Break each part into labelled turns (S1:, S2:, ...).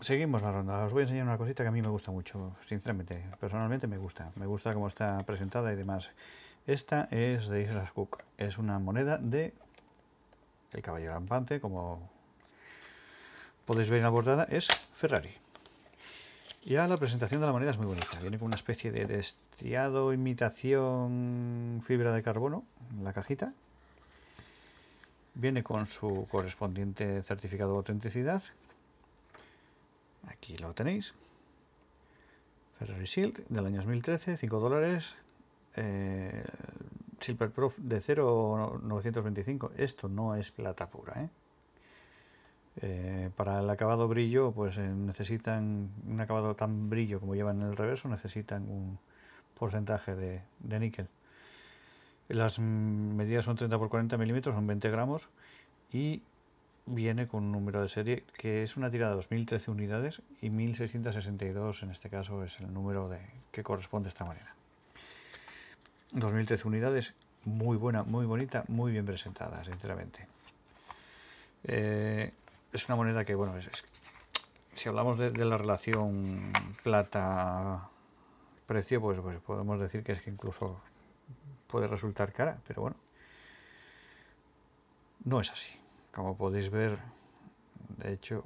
S1: Seguimos la ronda. Os voy a enseñar una cosita que a mí me gusta mucho, sinceramente. Personalmente me gusta. Me gusta cómo está presentada y demás. Esta es de Islas Cook. Es una moneda de el caballero rampante, como podéis ver en la bordada, es Ferrari. Ya la presentación de la moneda es muy bonita. Viene con una especie de destriado, imitación fibra de carbono en la cajita. Viene con su correspondiente certificado de autenticidad, Aquí lo tenéis. Ferrari Shield del año 2013, 5 dólares. Eh, Silver Proof de 0,925. Esto no es plata pura. ¿eh? Eh, para el acabado brillo, pues necesitan un acabado tan brillo como llevan en el reverso, necesitan un porcentaje de, níquel. Las medidas son 30 por 40 milímetros, son 20 gramos. Y viene con un número de serie que es una tirada de 2013 unidades y 1662 en este caso es el número de, que corresponde a esta moneda 2013 unidades, muy buena, muy bonita, muy bien presentada, sinceramente. Eh, es una moneda que, bueno, si hablamos de, la relación plata-precio, pues, pues podemos decir que es que incluso puede resultar cara, pero bueno, no es así. Como podéis ver, de hecho,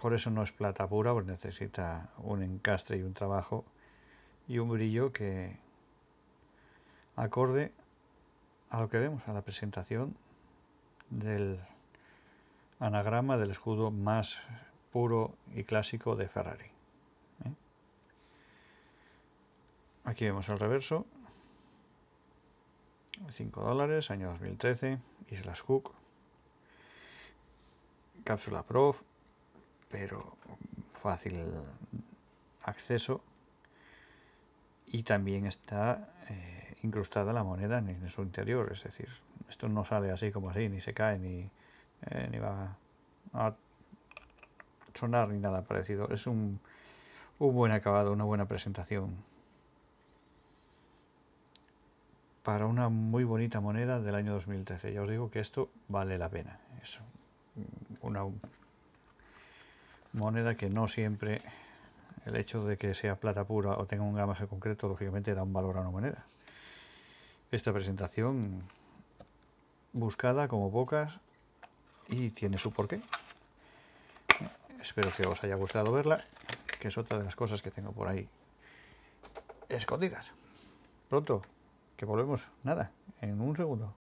S1: por eso no es plata pura, pues necesita un encastre y un trabajo y un brillo que acorde a lo que vemos, a la presentación del anagrama del escudo más puro y clásico de Ferrari. ¿eh? Aquí vemos el reverso, 5 dólares, año 2013, Islas Cook, cápsula Prof, pero fácil acceso. Y también está eh, incrustada la moneda en, su interior, es decir, esto no sale así como así, ni se cae, ni, eh, ni va a sonar, ni nada parecido. Es un, un buen acabado, una buena presentación. para una muy bonita moneda del año 2013. Ya os digo que esto vale la pena. Es una moneda que no siempre el hecho de que sea plata pura o tenga un gamaje concreto, lógicamente da un valor a una moneda. Esta presentación buscada como pocas y tiene su porqué. Espero que os haya gustado verla, que es otra de las cosas que tengo por ahí escondidas. Pronto que volvemos, nada, en un segundo.